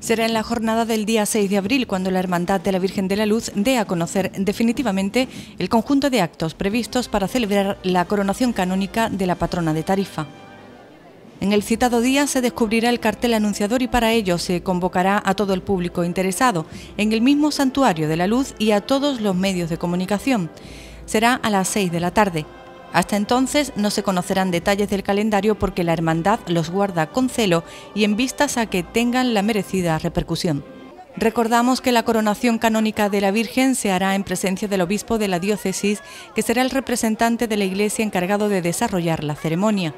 Será en la jornada del día 6 de abril cuando la Hermandad de la Virgen de la Luz dé a conocer definitivamente el conjunto de actos previstos para celebrar la coronación canónica de la patrona de Tarifa. En el citado día se descubrirá el cartel anunciador y para ello se convocará a todo el público interesado en el mismo santuario de la luz y a todos los medios de comunicación. Será a las 6 de la tarde. Hasta entonces no se conocerán detalles del calendario porque la hermandad los guarda con celo y en vistas a que tengan la merecida repercusión. Recordamos que la coronación canónica de la Virgen se hará en presencia del obispo de la diócesis, que será el representante de la Iglesia encargado de desarrollar la ceremonia.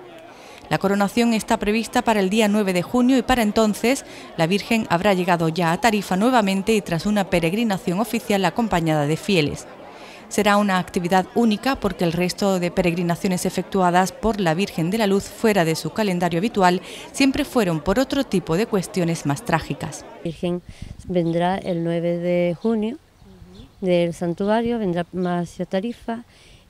La coronación está prevista para el día 9 de junio y para entonces la Virgen habrá llegado ya a Tarifa nuevamente y tras una peregrinación oficial acompañada de fieles. Será una actividad única porque el resto de peregrinaciones efectuadas por la Virgen de la Luz fuera de su calendario habitual siempre fueron por otro tipo de cuestiones más trágicas. La Virgen vendrá el 9 de junio del santuario, vendrá hacia Tarifa,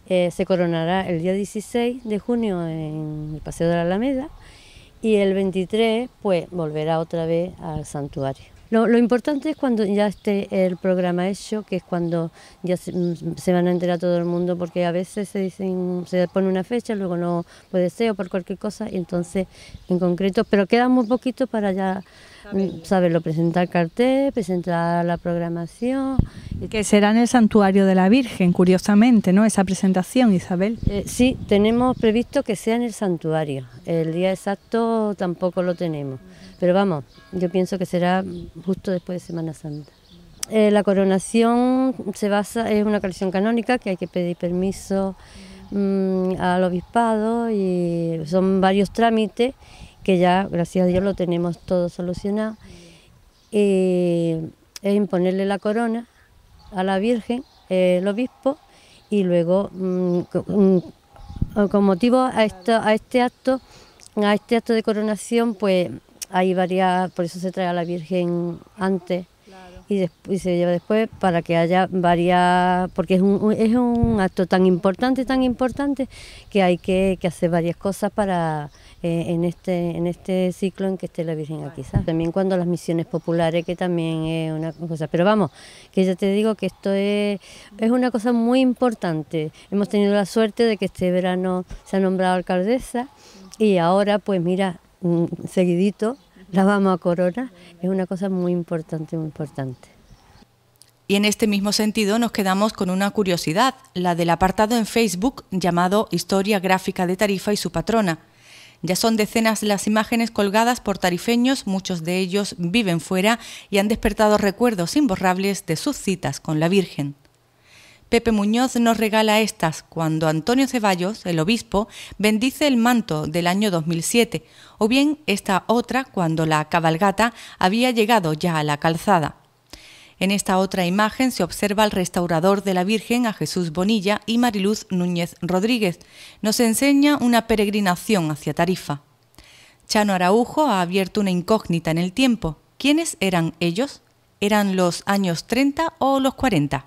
eh, se coronará el día 16 de junio en el Paseo de la Alameda y el 23 pues volverá otra vez al santuario. Lo, lo, importante es cuando ya esté el programa hecho, que es cuando ya mm, se, van a enterar todo el mundo, porque a veces se dicen, se pone una fecha, luego no puede ser o por cualquier cosa, y entonces en concreto, pero queda muy poquito para ya saberlo. Mm, presentar cartel, presentar la programación. Que será en el Santuario de la Virgen, curiosamente, ¿no? Esa presentación, Isabel. Eh, sí, tenemos previsto que sea en el santuario. El día exacto tampoco lo tenemos. Pero vamos, yo pienso que será justo después de Semana Santa. Eh, la coronación se basa, es una colección canónica que hay que pedir permiso mm, al obispado y son varios trámites que ya, gracias a Dios, lo tenemos todo solucionado, eh, es imponerle la corona a la Virgen, eh, el obispo, y luego, mm, mm, con motivo a, a este acto, a este acto de coronación, pues hay varias, por eso se trae a la Virgen antes y, se lleva después para que haya varias, porque es un, es un acto tan importante, tan importante, que hay que, hacer varias cosas para eh, en, este, en este ciclo en que esté la Virgen aquí. También cuando las misiones populares, que también es una cosa, pero vamos, que ya te digo que esto es, es una cosa muy importante. Hemos tenido la suerte de que este verano se ha nombrado alcaldesa y ahora pues mira, mm, seguidito la vamos a corona, es una cosa muy importante, muy importante. Y en este mismo sentido nos quedamos con una curiosidad, la del apartado en Facebook llamado Historia Gráfica de Tarifa y su patrona. Ya son decenas las imágenes colgadas por tarifeños, muchos de ellos viven fuera y han despertado recuerdos imborrables de sus citas con la Virgen. Pepe Muñoz nos regala estas cuando Antonio Ceballos, el obispo, bendice el manto del año 2007, o bien esta otra cuando la cabalgata había llegado ya a la calzada. En esta otra imagen se observa al restaurador de la Virgen, a Jesús Bonilla y Mariluz Núñez Rodríguez. Nos enseña una peregrinación hacia Tarifa. Chano Araujo ha abierto una incógnita en el tiempo. ¿Quiénes eran ellos? ¿Eran los años 30 o los 40?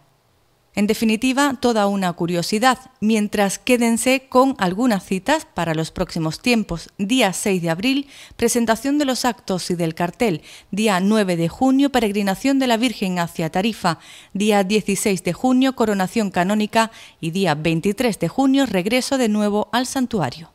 En definitiva, toda una curiosidad, mientras quédense con algunas citas para los próximos tiempos. Día 6 de abril, presentación de los actos y del cartel. Día 9 de junio, peregrinación de la Virgen hacia Tarifa. Día 16 de junio, coronación canónica. Y día 23 de junio, regreso de nuevo al santuario.